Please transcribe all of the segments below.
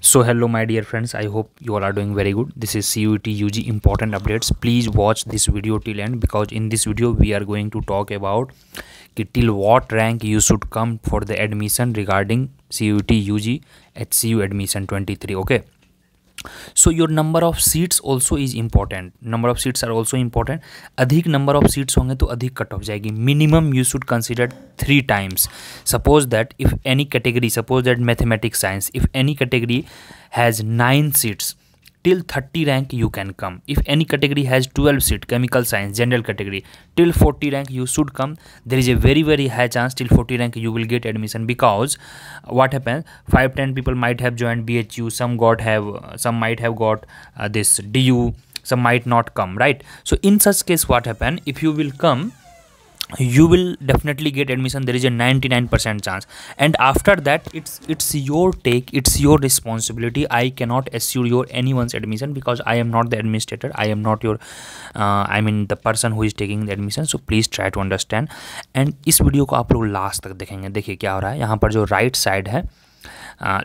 so hello my dear friends i hope you all are doing very good this is C U T U G ug important updates please watch this video till end because in this video we are going to talk about till what rank you should come for the admission regarding C U T U G ug hcu admission 23 okay so your number of seats also is important number of seats are also important अधिक number of seats होंगे तो अधिक cut off जाएगी minimum you should consider three times suppose that if any category suppose that mathematics science if any category has nine seats till 30 rank you can come if any category has 12 seat chemical science general category till 40 rank you should come there is a very very high chance till 40 rank you will get admission because uh, what happens 5 10 people might have joined bhu some got have uh, some might have got uh, this du some might not come right so in such case what happen if you will come you will definitely get admission there is a 99% chance and after that it's it's your take it's your responsibility i cannot assure your anyone's admission because i am not the administrator i am not your uh, i mean the person who is taking the admission so please try to understand and is video ko aap log last tak dekhenge dekhiye kya ho raha hai yahan par jo right side hai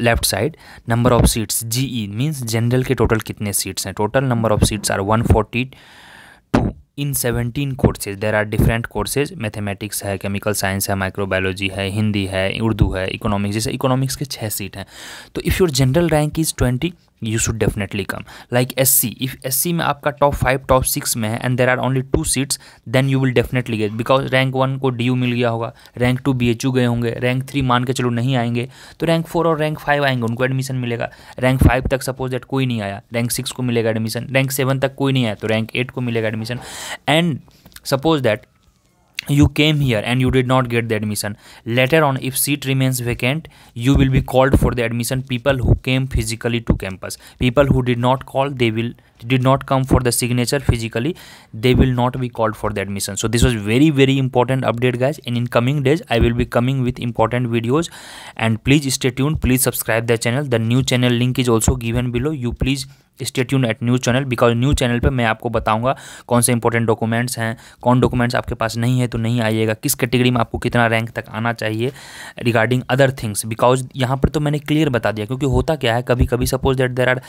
left side number of seats G E means general के total कितने seats हैं total number of seats are one forty in seventeen courses there are different courses mathematics है chemical science है microbiology है हिंदी है उर्दू है economics जैसे economics के छः सीट हैं तो if your general rank is twenty you should definitely come like S C if S C में आपका टॉप फाइव टॉप सिक्स में है and there are only two seats then you will definitely get because rank one को D U मिल गया होगा rank two B H U गए होंगे रैंक थ्री मान के चलो नहीं आएंगे तो रैंक फोर और रैंक फाइव आएंगे उनको एडमिशन मिलेगा रैंक फाइव तक सपोज दैट कोई नहीं आया रैंक सिक्स को मिलेगा एडमिशन रैंक सेवन तक कोई नहीं आया तो रैंक एट को मिलेगा admission and suppose that you came here and you did not get the admission later on if seat remains vacant you will be called for the admission people who came physically to campus people who did not call they will did not come for the signature physically they will not be called for the admission so this was very very important update guys and in coming days i will be coming with important videos and please stay tuned please subscribe the channel the new channel link is also given below you please stay tuned at new channel because new channel पे मैं आपको बताऊंगा कौन से important documents हैं कौन documents आपके पास नहीं है तो नहीं आइएगा किस कैटेगरी में आपको कितना रैंक तक आना चाहिए रिगार्डिंग अदर थिंग्स बिकॉज यहाँ पर तो मैंने क्लियर बता दिया क्योंकि होता क्या है कभी कभी suppose that there are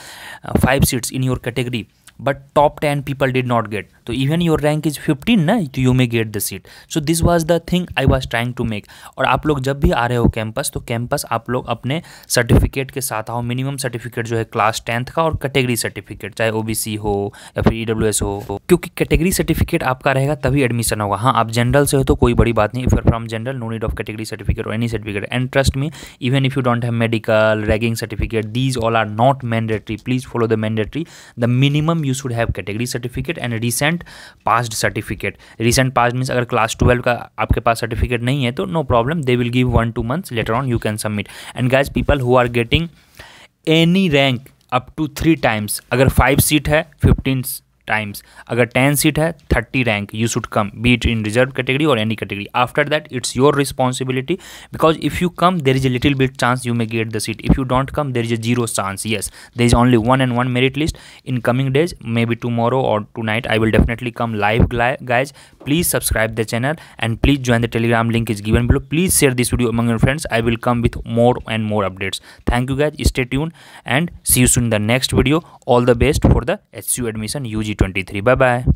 five seats in your category but top ten people did not get तो even your rank is fifteen ना तो you may get the seat so this was the thing I was trying to make और आप लोग जब भी आ रहे हो कैंपस तो कैंपस आप लोग अपने सर्टिफिकेट के साथ आओ मिनिमम सर्टिफिकेट जो है क्लास टेंथ का और कैटेगरी सर्टिफिकेट चाहे ओ बी सी हो या फिर ई डब्ल्यू एस हो क्योंकि कैटेगरी सर्टिफिकेट आपका रहेगा तभी एडमिशन होगा हाँ आप जनरल से हो तो कोई बड़ी बात नहीं if you from general no need of category certificate और any certificate and trust me even if you don't have medical ragging certificate these all are not mandatory please follow the mandatory the minimum you should have category certificate and recent past certificate recent passed means अगर class twelve का आपके पास certificate नहीं है तो no problem they will give one two months later on you can submit and guys people who are getting any rank up to three times अगर five seat है fifteen times अगर ten seat है thirty rank you should come beat in reserve category और any category after that its your responsibility because if you come there is a little bit chance you may get the seat if you don't come there is a zero chance yes there is only one and one merit list in coming days may be tomorrow और tonight I will definitely come live guys please subscribe the channel and please join the telegram link is given below please share this video among your friends i will come with more and more updates thank you guys stay tuned and see you soon in the next video all the best for the HCU admission ug23 bye bye